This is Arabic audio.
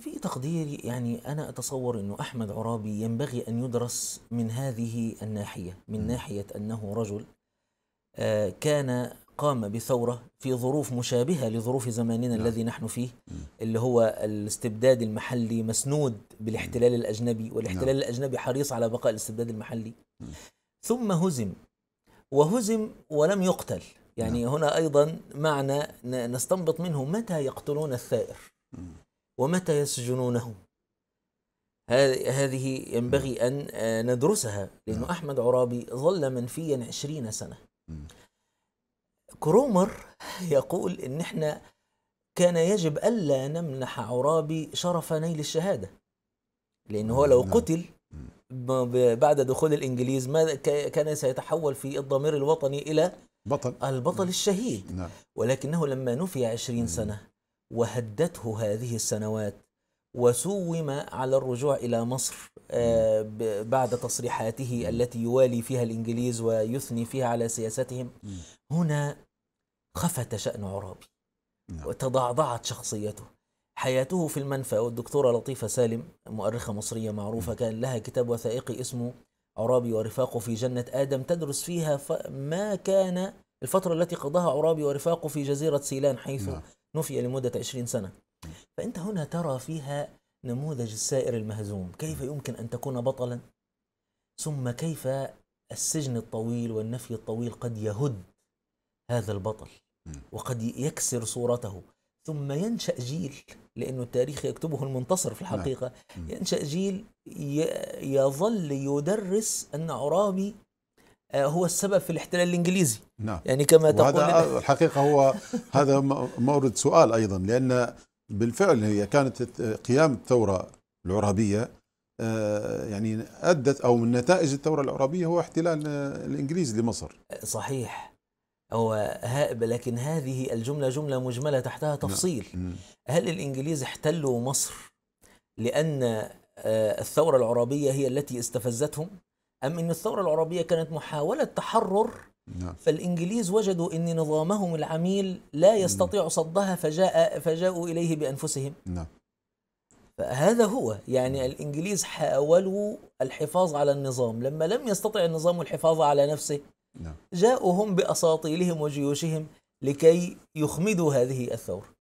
في تقديري يعني أنا أتصور أنه أحمد عرابي ينبغي أن يدرس من هذه الناحية من م. ناحية أنه رجل آه، كان قام بثورة في ظروف مشابهة لظروف زماننا م. نعم. الذي نحن فيه م. اللي هو الاستبداد المحلي مسنود بالاحتلال م. الأجنبي والاحتلال م. نعم. الأجنبي حريص على بقاء الاستبداد المحلي م. ثم هزم وهزم ولم يقتل يعني م. نعم. هنا أيضا معنى نستنبط منه متى يقتلون الثائر م. ومتى يسجنونه هذه ينبغي أن آه، ندرسها لأنه نعم. أحمد عرابي ظل منفيا عشرين سنة كرومر يقول إن إحنا كان يجب ألا نمنح عرابي شرف نيل الشهادة لأنه هو لو قتل بعد دخول الإنجليز ما كان سيتحول في الضمير الوطني إلى بطل البطل الشهيد نعم. ولكنه لما نفي عشرين سنة وهدته هذه السنوات وسوم على الرجوع إلى مصر آه، بعد تصريحاته التي يوالي فيها الإنجليز ويثني فيها على سياستهم هنا خفت شأن عرابي نعم. وتضعضعت شخصيته حياته في المنفى والدكتورة لطيفة سالم مؤرخة مصرية معروفة كان لها كتاب وثائقي اسمه عرابي ورفاقه في جنة آدم تدرس فيها ما كان الفترة التي قضاها عرابي ورفاقه في جزيرة سيلان حيث نعم. نفي لمدة 20 سنة فأنت هنا ترى فيها نموذج السائر المهزوم كيف يمكن أن تكون بطلا ثم كيف السجن الطويل والنفي الطويل قد يهد هذا البطل وقد يكسر صورته ثم ينشأ جيل لأن التاريخ يكتبه المنتصر في الحقيقة نعم. ينشأ جيل يظل يدرس أن عرابي آه، هو السبب في الاحتلال الانجليزي نعم. يعني كما تقول هذا آه، الحقيقه هو هذا مورد سؤال ايضا لان بالفعل هي كانت قيام الثوره العرابيه آه، يعني ادت او من نتائج الثوره العرابيه هو احتلال الانجليزي لمصر صحيح هو لكن هذه الجمله جمله مجمله تحتها نعم. تفصيل نعم. هل الانجليز احتلوا مصر لان الثوره العرابيه هي التي استفزتهم أم أن الثورة العربية كانت محاولة تحرر نعم. فالإنجليز وجدوا أن نظامهم العميل لا نعم. يستطيع صدها فجاء فجاءوا إليه بأنفسهم نعم. فهذا هو يعني الإنجليز حاولوا الحفاظ على النظام لما لم يستطع النظام الحفاظ على نفسه نعم. جاءوا هم بأساطيلهم وجيوشهم لكي يخمدوا هذه الثورة